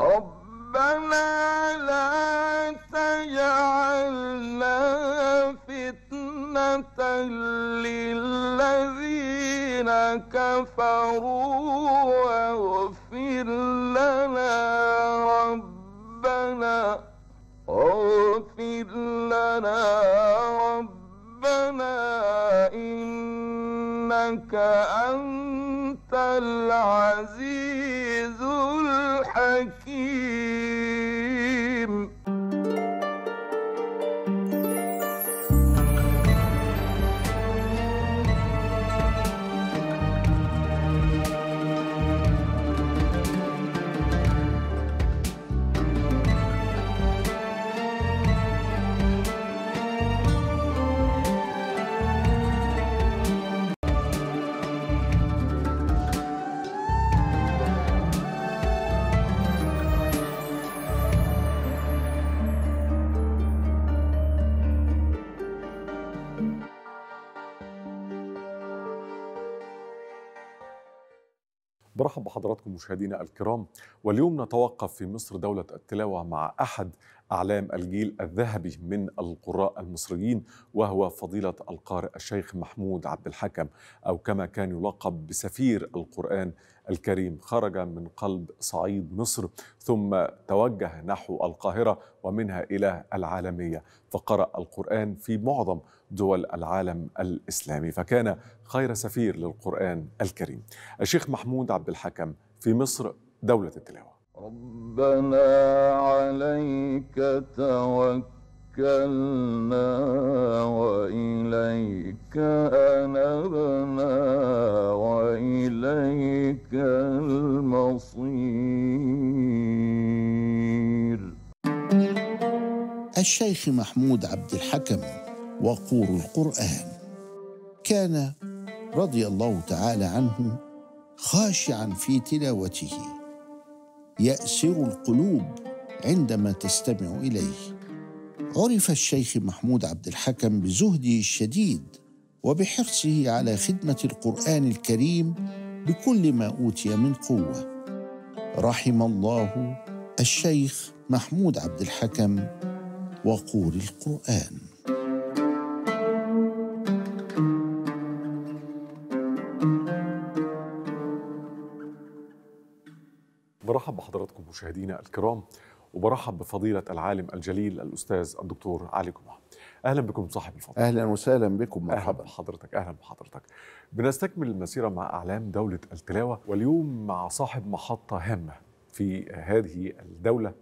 ربنا لا تجعلنا فتنة للذين كفروا واغفر لنا ربنا اغفر لنا ربنا إنك أنت العزيز برحب بحضراتكم مشاهدينا الكرام واليوم نتوقف في مصر دولة التلاوة مع أحد أعلام الجيل الذهبي من القراء المصريين وهو فضيلة القارئ الشيخ محمود عبد الحكم أو كما كان يلقب بسفير القرآن الكريم خرج من قلب صعيد مصر ثم توجه نحو القاهرة ومنها إلى العالمية فقرأ القرآن في معظم دول العالم الإسلامي فكان خير سفير للقرآن الكريم الشيخ محمود عبد الحكم في مصر دولة التلاوة ربنا عليك توكل توكلنا وإليك أنبنا وإليك المصير الشيخ محمود عبد الحكم وقور القرآن كان رضي الله تعالى عنه خاشعا في تلاوته يأسر القلوب عندما تستمع إليه عرف الشيخ محمود عبد الحكم بزهده الشديد وبحرصه على خدمه القران الكريم بكل ما اوتي من قوه رحم الله الشيخ محمود عبد الحكم وقور القران برحب بحضراتكم مشاهدينا الكرام وبرحب بفضيلة العالم الجليل الأستاذ الدكتور علي جمعة أهلا بكم صاحب الفضل أهلا وسهلا بكم مرحبا أهلا بحضرتك أهلا بحضرتك بنستكمل المسيرة مع أعلام دولة التلاوة واليوم مع صاحب محطة هامة في هذه الدولة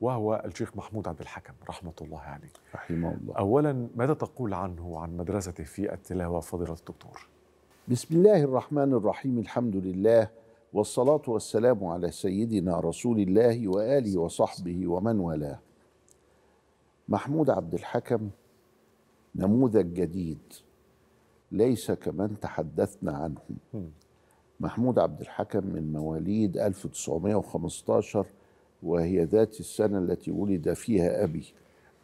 وهو الشيخ محمود عبد الحكم رحمة الله عليه رحمه الله أولا ماذا تقول عنه عن مدرسته في التلاوة فضيلة الدكتور بسم الله الرحمن الرحيم الحمد لله والصلاة والسلام على سيدنا رسول الله وآله وصحبه ومن والاه محمود عبد الحكم نموذج جديد ليس كمن تحدثنا عنه محمود عبد الحكم من مواليد 1915 وهي ذات السنة التي ولد فيها أبي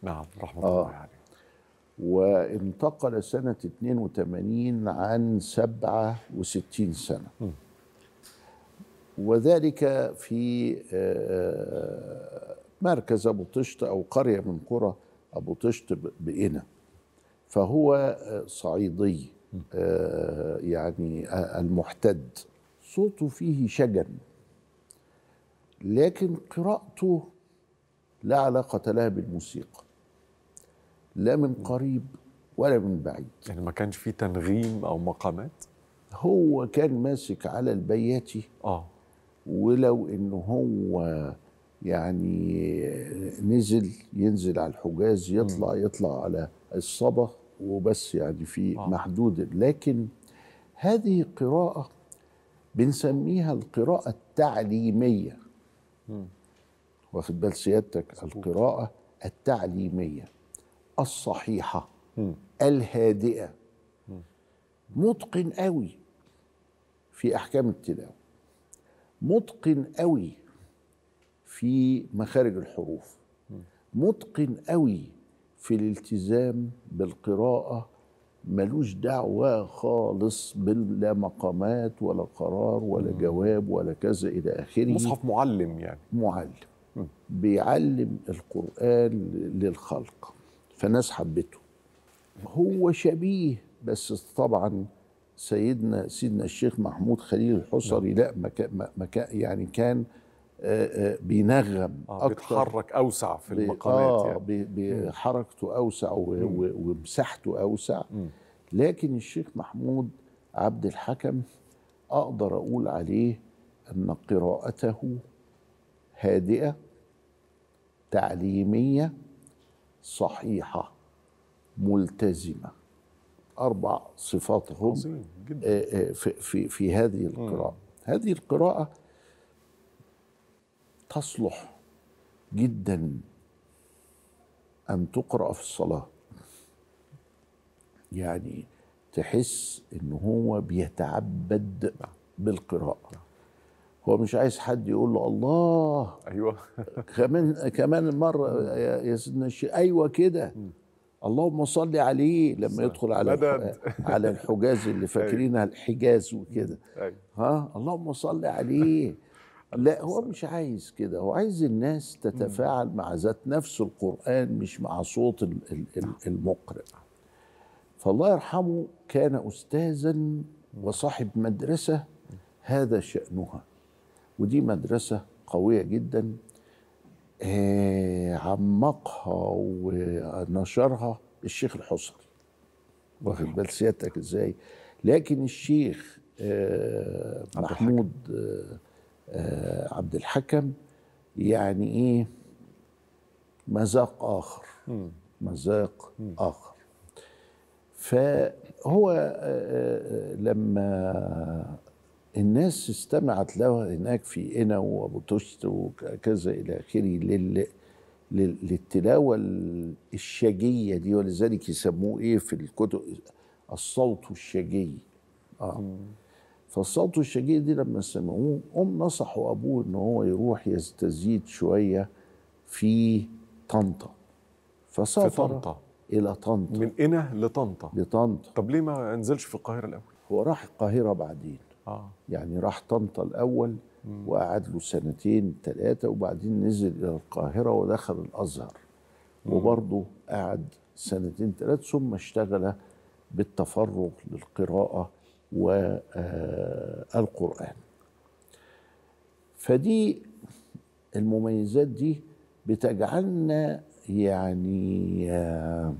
نعم رحمة آه. الله عليه وانتقل سنة 82 عن 67 سنة م. وذلك في آه، آه، مركز أبو طشت أو قرية من قرى أبو طشت بقنا فهو آه، صعيدي يعني المحتد صوته فيه شجن لكن قراءته لا علاقة لها بالموسيقى لا من قريب ولا من بعيد يعني ما كانش فيه تنغيم أو مقامات هو كان ماسك على البياتي اه ولو ان هو يعني نزل ينزل على الحجاز يطلع يطلع على الصبغ وبس يعني في آه. محدود لكن هذه قراءة بنسميها القراءة التعليمية واخد بال سيادتك القراءة التعليمية الصحيحة الهادئة متقن قوي في أحكام التلاوة متقن قوي في مخارج الحروف متقن قوي في الالتزام بالقراءة ملوش دعوة خالص بلا مقامات ولا قرار ولا جواب ولا كذا إلى آخره مصحف معلم يعني معلم بيعلم القرآن للخلق فالناس حبته هو شبيه بس طبعا سيدنا سيدنا الشيخ محمود خليل الحصري نعم. لا ما مكا يعني كان آه، آه، بينغم آه اكتر بيتحرك اوسع في المقامات آه يعني. بحركته اوسع ومساحته اوسع م. لكن الشيخ محمود عبد الحكم اقدر اقول عليه ان قراءته هادئه تعليميه صحيحه ملتزمه اربع صفات هم جداً. آه، آه، في, في, في هذه القراءه هذه القراءه تصلح جدا ان تقرا في الصلاه يعني تحس ان هو بيتعبد بالقراءه هو مش عايز حد يقول له الله ايوه كمان كمان مره يا سيدنا ايوه كده اللهم صل عليه لما يدخل على على الحجاز اللي أيوه. فاكرينها الحجاز وكده أيوه. ها اللهم صل عليه لا هو مش عايز كده هو عايز الناس تتفاعل مع ذات نفس القرآن مش مع صوت المقرئ فالله يرحمه كان أستاذا وصاحب مدرسة هذا شأنها ودي مدرسة قوية جدا إيه، عمقها ونشرها الشيخ الحصري واخد بال سيادتك ازاي لكن الشيخ آه، محمود آه، آه، عبد الحكم يعني ايه مذاق اخر مذاق اخر فهو لما الناس استمعت له هناك في قنا وابو طشت وكذا الى اخره لل... لل... للتلاوه الشجيه دي ولذلك يسموه ايه في الكتب الصوت الشجي اه فالصوت الشجي دي لما سمعوه هم نصحوا ابوه ان هو يروح يستزيد شويه في طنطا فسافر في طنطا الى طنطا من قنا لطنطا لطنطا طب ليه ما انزلش في القاهره الاول؟ هو راح القاهره بعدين آه. يعني راح طنطا الاول وقعد له سنتين ثلاثه وبعدين نزل الى القاهره ودخل الازهر وبرضه قعد سنتين ثلاثه ثم اشتغل بالتفرغ للقراءه والقران آه، فدي المميزات دي بتجعلنا يعني آه،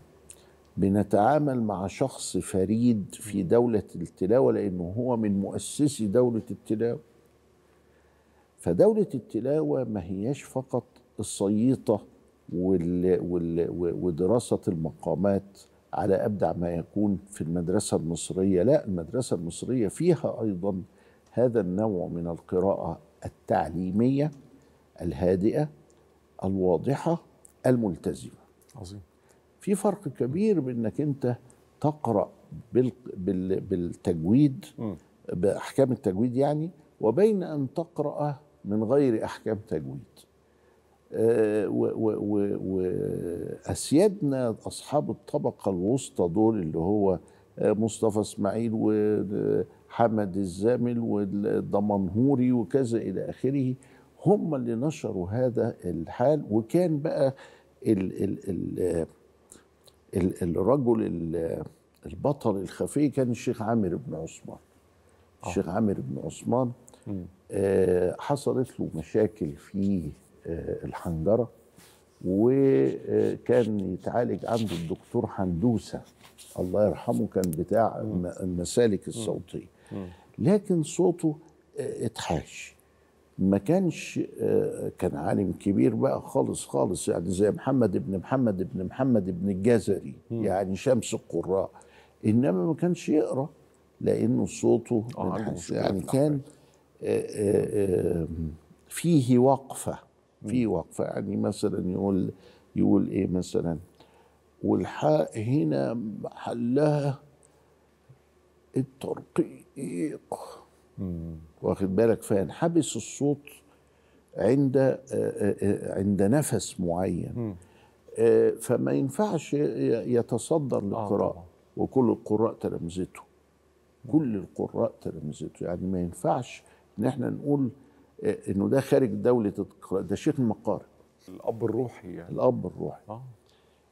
بنتعامل مع شخص فريد في دولة التلاوة لأنه هو من مؤسسي دولة التلاوة فدولة التلاوة ما هياش فقط السيطة وال وال ودراسة المقامات على أبدع ما يكون في المدرسة المصرية لا المدرسة المصرية فيها أيضا هذا النوع من القراءة التعليمية الهادئة الواضحة الملتزمة عظيم في فرق كبير بانك انت تقرا بالتجويد باحكام التجويد يعني وبين ان تقرا من غير احكام تجويد آه، واسيادنا اصحاب الطبقه الوسطى دول اللي هو آه، مصطفى اسماعيل وحمد الزامل والدمنهوري وكذا الى اخره هم اللي نشروا هذا الحال وكان بقى ال ال ال الرجل البطل الخفي كان الشيخ عامر بن عثمان آه. الشيخ عامر بن عثمان آه، حصلت له مشاكل في آه، الحنجرة وكان يتعالج عنده الدكتور حندوسة الله يرحمه كان بتاع المسالك الصوتية لكن صوته اتحاش ما كانش آه، كان عالم كبير بقى خالص خالص يعني زي محمد بن محمد بن محمد بن الجزري يعني شمس القراء انما ما كانش يقرا لانه صوته آه، يعني كان آه، فيه وقفه في وقفه يعني مثلا يقول يقول ايه مثلا والحاء هنا محلها الترقيق واخد بالك فينحبس الصوت عند آه، آه، آه، عند نفس معين فما ينفعش يتصدر للقراءة وكل القراء تلامذته كل القراء تلامذته يعني ما ينفعش ان احنا نقول انه ده خارج دولة القراء ده شيخ المقارئ الاب الروحي يعني الاب الروحي آه.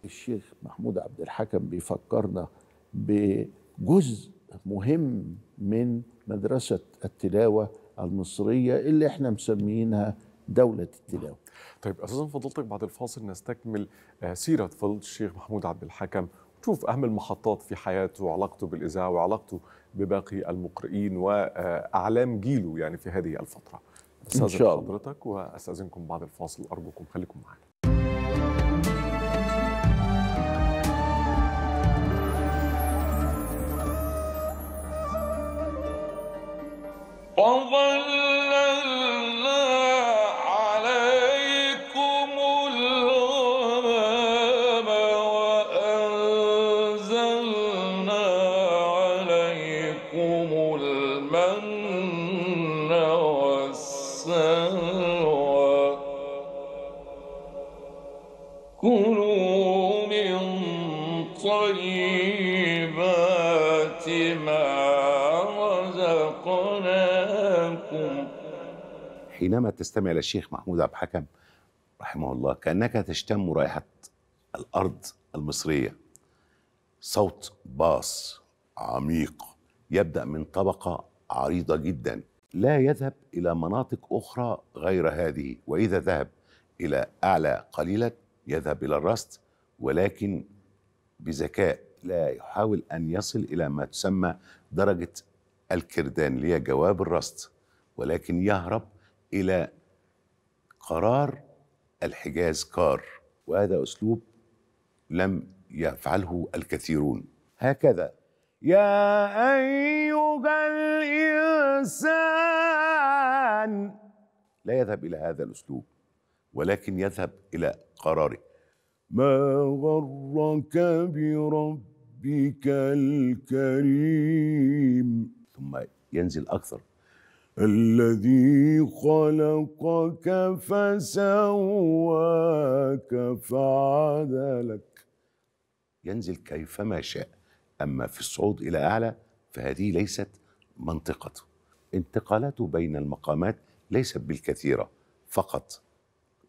الشيخ محمود عبد الحكم بيفكرنا بجزء مهم من مدرسة التلاوة المصرية اللي احنا مسمينها دولة التلاوة طيب أستاذ فضلتك بعد الفاصل نستكمل آه، سيرة فضل الشيخ محمود عبد الحكم ونشوف أهم المحطات في حياته وعلاقته بالإذاعة وعلاقته بباقي المقرئين وأعلام جيله يعني في هذه الفترة أستاذن حضرتك وأستأذنكم بعد الفاصل أرجوكم خليكم معنا 黄昏。حينما تستمع إلى الشيخ محمود عبد الحكم رحمه الله كأنك تشتم رائحة الأرض المصرية صوت باص عميق يبدأ من طبقة عريضة جدا لا يذهب إلى مناطق أخرى غير هذه وإذا ذهب إلى أعلى قليلا يذهب إلى الرست ولكن بذكاء لا يحاول أن يصل إلى ما تسمى درجة الكردان اللي هي جواب الرست ولكن يهرب الى قرار الحجاز كار وهذا اسلوب لم يفعله الكثيرون هكذا يا ايها الانسان لا يذهب الى هذا الاسلوب ولكن يذهب الى قراره ما غرك بربك الكريم ثم ينزل اكثر الذي خلقك فسواك فعدلك ينزل كيفما شاء أما في الصعود إلى أعلى فهذه ليست منطقته انتقالاته بين المقامات ليست بالكثيرة فقط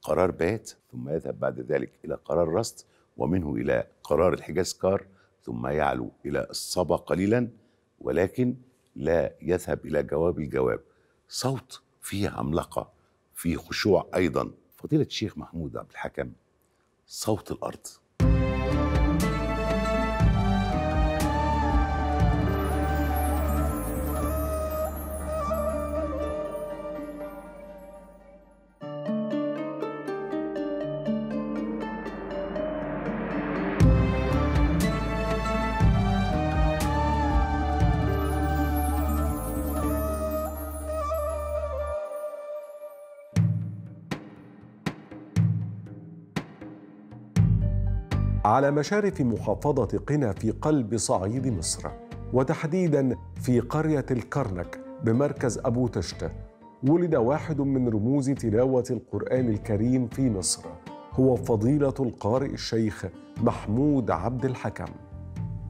قرار بات ثم يذهب بعد ذلك إلى قرار رست ومنه إلى قرار الحجاز كار ثم يعلو إلى الصبا قليلا ولكن لا يذهب إلى جواب الجواب صوت فيه عملاقه فيه خشوع ايضا فضيله الشيخ محمود عبد الحكم صوت الارض على مشارف محافظة قنا في قلب صعيد مصر وتحديدا في قرية الكرنك بمركز أبو تشت ولد واحد من رموز تلاوة القرآن الكريم في مصر هو فضيلة القارئ الشيخ محمود عبد الحكم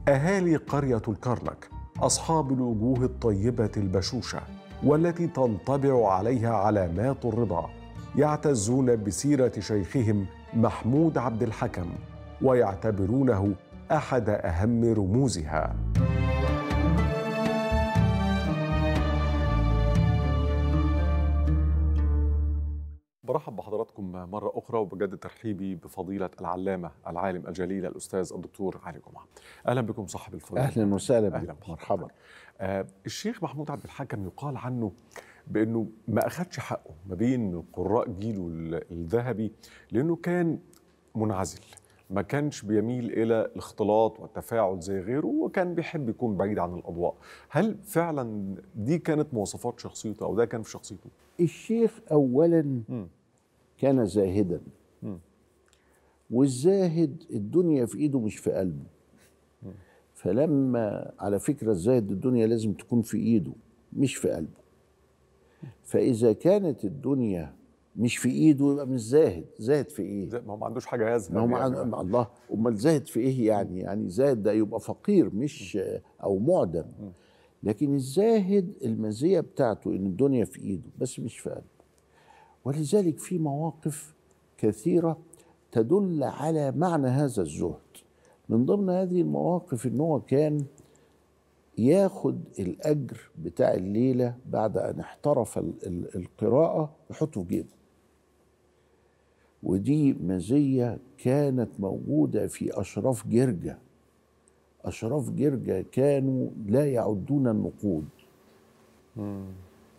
أهالي قرية الكرنك أصحاب الوجوه الطيبة البشوشة والتي تنطبع عليها علامات الرضا يعتزون بسيرة شيخهم محمود عبد الحكم ويعتبرونه احد اهم رموزها برحب بحضراتكم مرة أخرى وبجد ترحيبي بفضيلة العلامة العالم الجليل الأستاذ الدكتور علي جمعة. أهلا بكم صاحب الفضيلة. أهلا وسهلا بك مرحبا. آه الشيخ محمود عبد الحكم يقال عنه بأنه ما أخدش حقه ما بين قراء جيله الذهبي لأنه كان منعزل ما كانش بيميل الى الاختلاط والتفاعل زي غيره وكان بيحب يكون بعيد عن الاضواء هل فعلا دي كانت مواصفات شخصيته او ده كان في شخصيته الشيخ اولا م. كان زاهدا م. والزاهد الدنيا في ايده مش في قلبه م. فلما على فكره الزاهد الدنيا لازم تكون في ايده مش في قلبه فاذا كانت الدنيا مش في ايده يبقى مش زاهد زاهد في ايه ما هو ما عندوش حاجه يزهد ما هو يعني. عن... الله امال زاهد في ايه يعني يعني زاهد ده يبقى فقير مش او معدم لكن الزاهد المزيه بتاعته ان الدنيا في ايده بس مش في قلبه ولذلك في مواقف كثيره تدل على معنى هذا الزهد من ضمن هذه المواقف ان هو كان ياخد الاجر بتاع الليله بعد ان احترف القراءه يحطه في جيبه ودي مزية كانت موجودة في أشراف جرجة أشراف جرجة كانوا لا يعدون النقود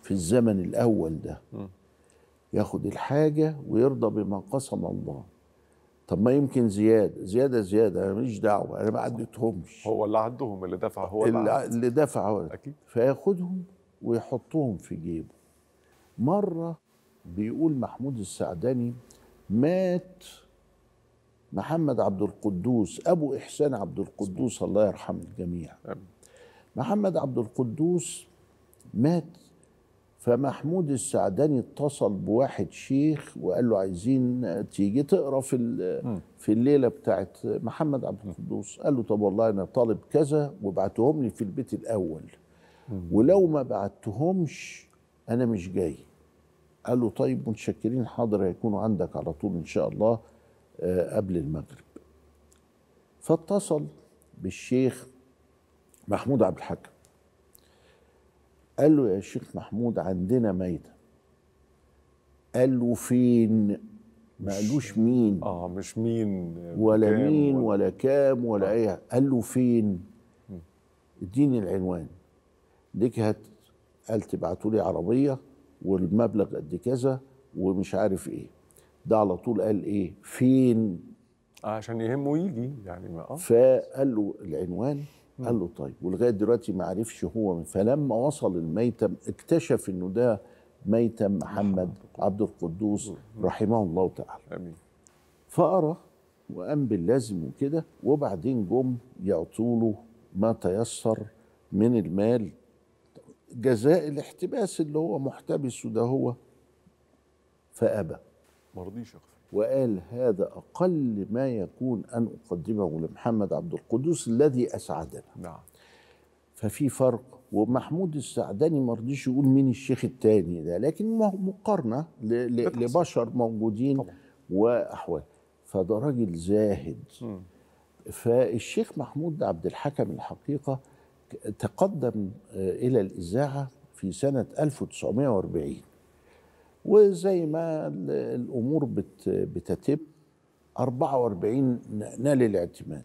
في الزمن الأول ده ياخد الحاجة ويرضى بما قسم الله طب ما يمكن زيادة زيادة زيادة أنا مش دعوة أنا ما عدتهمش هو اللي عدهم اللي دفع هو اللي, اللي دفع هو أكيد فياخدهم ويحطهم في جيبه مرة بيقول محمود السعداني مات محمد عبد القدوس ابو احسان عبد القدوس الله يرحم الجميع محمد عبد القدوس مات فمحمود السعداني اتصل بواحد شيخ وقال له عايزين تيجي تقرا في في الليله بتاعت محمد عبد القدوس قال له طب والله انا طالب كذا وابعتهم لي في البيت الاول ولو ما بعتهمش انا مش جاي قال له طيب متشكرين حاضر هيكونوا عندك على طول ان شاء الله آه، قبل المغرب فاتصل بالشيخ محمود عبد الحكم قال له يا شيخ محمود عندنا ميته قال له فين ما قالوش مين اه مش مين ولا مين ولا, ولا كام ولا آه. ايه قال له فين اديني العنوان ديك هات قال تبعتوا لي عربيه والمبلغ قد كذا ومش عارف ايه ده على طول قال ايه فين عشان يهمه يجي يعني ما اه فقال له العنوان قال له طيب ولغايه دلوقتي ما عرفش هو فلما وصل الميتم اكتشف انه ده ميتم محمد عبد القدوس رحمه الله تعالى امين فقرا وقام باللازم وكده وبعدين جم يعطوا له ما تيسر من المال جزاء الاحتباس اللي هو محتبسه ده هو فأبى مرضيش وقال هذا أقل ما يكون أن أقدمه لمحمد عبد القدوس الذي أسعدنا نعم ففي فرق ومحمود السعداني ما رضيش يقول مين الشيخ الثاني ده لكن مقارنة لبشر موجودين طبعا. وأحوال فده راجل زاهد فالشيخ محمود عبد الحكم الحقيقة تقدم آه، إلى الإذاعة في سنة 1940 وزي ما الأمور بتتم 44 نال الاعتماد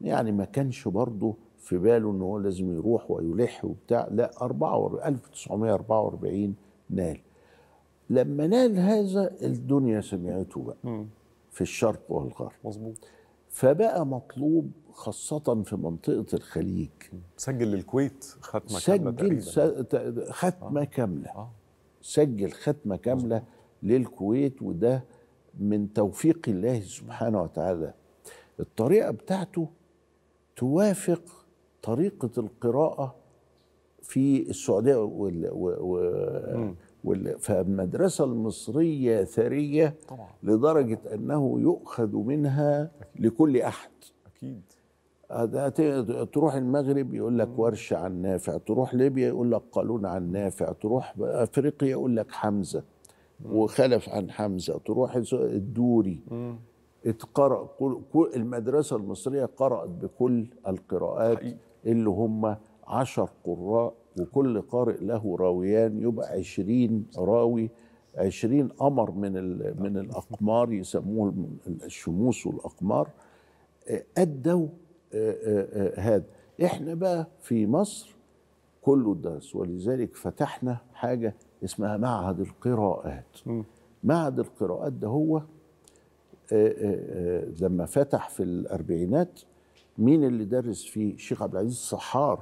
يعني ما كانش برضه في باله ان هو لازم يروح ويلح وبتاع لا 44 1944 نال لما نال هذا الدنيا سمعته بقى م. في الشرق والغرب مظبوط فبقى مطلوب خاصة في منطقة الخليج سجل للكويت ختمة سجل كاملة سجل ختمة آه. كاملة آه. سجل ختمة كاملة آه. للكويت وده من توفيق الله سبحانه وتعالى الطريقة بتاعته توافق طريقة القراءة في السعودية وال... و... و... فالمدرسة المصرية ثرية طبعا. لدرجة أنه يؤخذ منها أكيد. لكل أحد أكيد تروح المغرب يقول لك ورش عن نافع تروح ليبيا يقول لك قالون عن نافع تروح أفريقيا يقول لك حمزة وخلف عن حمزة تروح الدوري اتقرأ كل المدرسة المصرية قرأت بكل القراءات حقيقي. اللي هم عشر قراء وكل قارئ له راويان يبقى عشرين راوي عشرين قمر من من الأقمار يسموه الشموس والأقمار أدوا آه، آه، آه، هذا إحنا بقى في مصر كله درس ولذلك فتحنا حاجة اسمها معهد القراءات معهد القراءات ده هو لما فتح في الأربعينات مين اللي درس فيه الشيخ عبد العزيز الصحار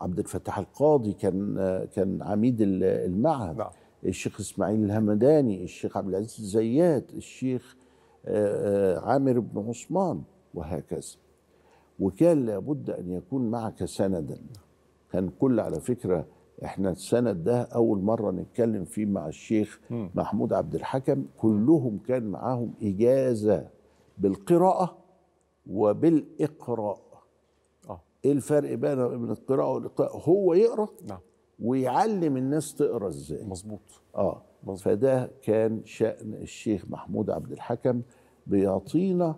عبد الفتاح القاضي كان كان عميد المعهد نعم. الشيخ اسماعيل الهمداني الشيخ عبد العزيز الزيات الشيخ آه، آه، عامر بن عثمان وهكذا وكان لابد ان يكون معك سندا كان كل على فكره احنا السند ده اول مره نتكلم فيه مع الشيخ م. محمود عبد الحكم كلهم كان معاهم اجازه بالقراءه وبالاقراء ايه الفرق بين بين القراءه والاقراء هو يقرا نعم ويعلم الناس تقرا ازاي مظبوط اه مزبوط. فده كان شأن الشيخ محمود عبد الحكم بيعطينا آه،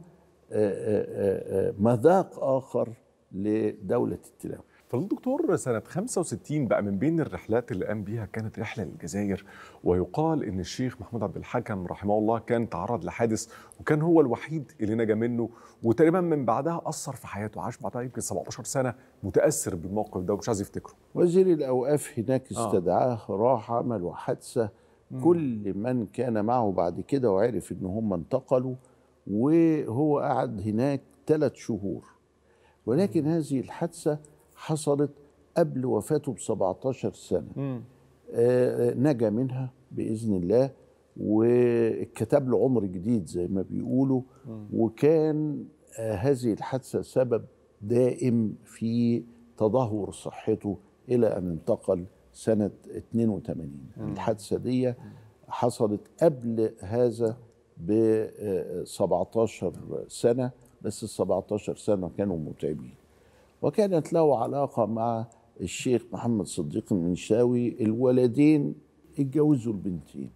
آه، آه، مذاق آخر لدولة التلاوة فضل دكتور سنة 65 بقى من بين الرحلات اللي قام بيها كانت رحلة للجزائر ويقال إن الشيخ محمود عبد الحكم رحمه الله كان تعرض لحادث وكان هو الوحيد اللي نجا منه وتقريبا من بعدها أثر في حياته عاش بعدها يمكن 17 سنة متأثر بالموقف ده ومش عايز يفتكره وزير الأوقاف هناك آه. استدعاه آه. راح عمل حادثة كل من كان معه بعد كده وعرف إن هم انتقلوا وهو قعد هناك ثلاث شهور ولكن هذه الحادثة حصلت قبل وفاته ب 17 سنه آه،, آه نجا منها باذن الله واتكتب له عمر جديد زي ما بيقولوا وكان آه هذه الحادثه سبب دائم في تدهور صحته الى ان انتقل سنه 82 الحادثه دي حصلت قبل هذا ب 17 آه، آه، سنه بس ال 17 سنه كانوا متعبين وكانت له علاقة مع الشيخ محمد صديق المنشاوي الولدين اتجوزوا البنتين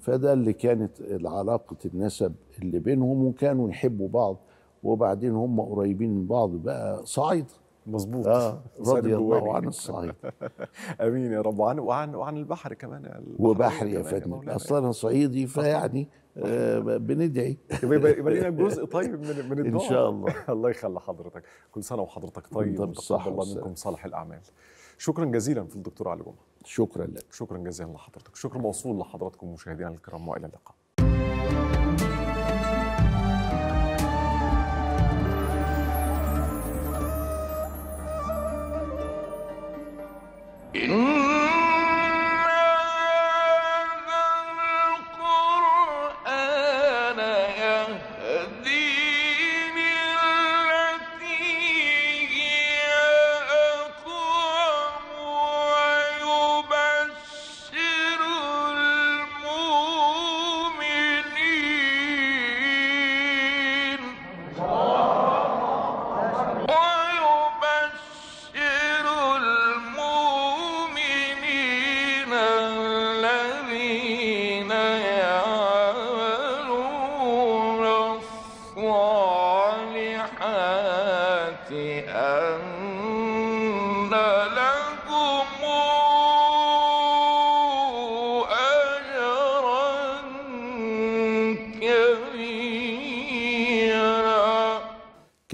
فده اللي كانت علاقة النسب اللي بينهم وكانوا يحبوا بعض وبعدين هم قريبين من بعض بقى صعيد مظبوط آه رضي الله عن الصعيد امين يا رب وعن وعن البحر كمان وبحر يا فندم اصلا انا صعيدي فيعني آه، بندعي يبقى يبقى لنا جزء طيب من من الدعاء ان شاء الله الله يخلي حضرتك كل سنه وحضرتك طيب وتقبل الله منكم صالح الاعمال شكرا جزيلا في الدكتور علي جمعه شكرا لك شكرا جزيلا لحضرتك شكرا موصول لحضراتكم مشاهدينا الكرام والى اللقاء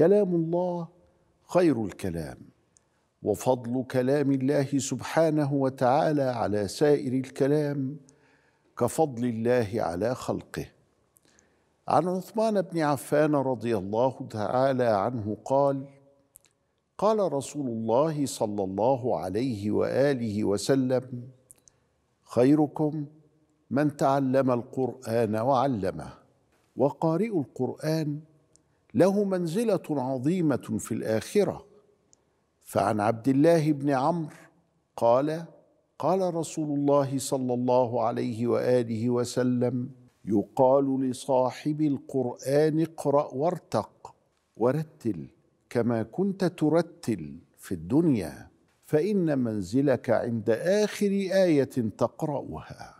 كلام الله خير الكلام وفضل كلام الله سبحانه وتعالى على سائر الكلام كفضل الله على خلقه عن عثمان بن عفان رضي الله تعالى عنه قال قال رسول الله صلى الله عليه واله وسلم خيركم من تعلم القران وعلمه وقارئ القران له منزله عظيمه في الاخره فعن عبد الله بن عمرو قال قال رسول الله صلى الله عليه واله وسلم يقال لصاحب القران اقرا وارتق ورتل كما كنت ترتل في الدنيا فان منزلك عند اخر ايه تقراها